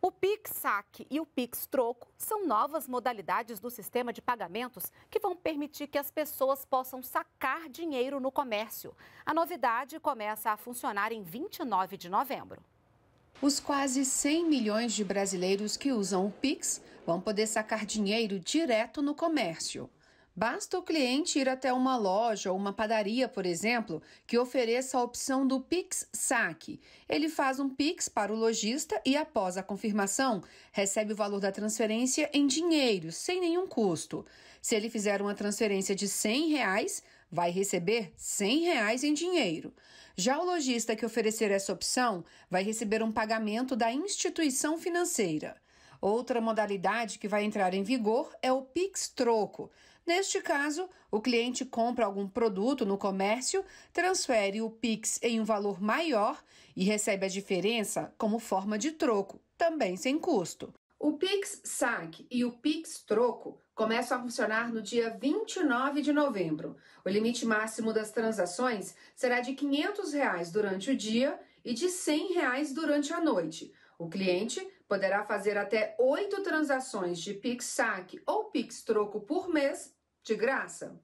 O Pix Saque e o Pix Troco são novas modalidades do sistema de pagamentos que vão permitir que as pessoas possam sacar dinheiro no comércio. A novidade começa a funcionar em 29 de novembro. Os quase 100 milhões de brasileiros que usam o Pix vão poder sacar dinheiro direto no comércio. Basta o cliente ir até uma loja ou uma padaria, por exemplo, que ofereça a opção do Pix Saque. Ele faz um Pix para o lojista e, após a confirmação, recebe o valor da transferência em dinheiro, sem nenhum custo. Se ele fizer uma transferência de 100, reais, vai receber 100 reais em dinheiro. Já o lojista que oferecer essa opção vai receber um pagamento da instituição financeira. Outra modalidade que vai entrar em vigor é o Pix Troco. Neste caso, o cliente compra algum produto no comércio, transfere o Pix em um valor maior e recebe a diferença como forma de troco, também sem custo. O Pix Saque e o Pix Troco começam a funcionar no dia 29 de novembro. O limite máximo das transações será de R$ 500 durante o dia e de R$ 100 durante a noite. O cliente poderá fazer até oito transações de Pix Saque ou Pix Troco por mês de graça.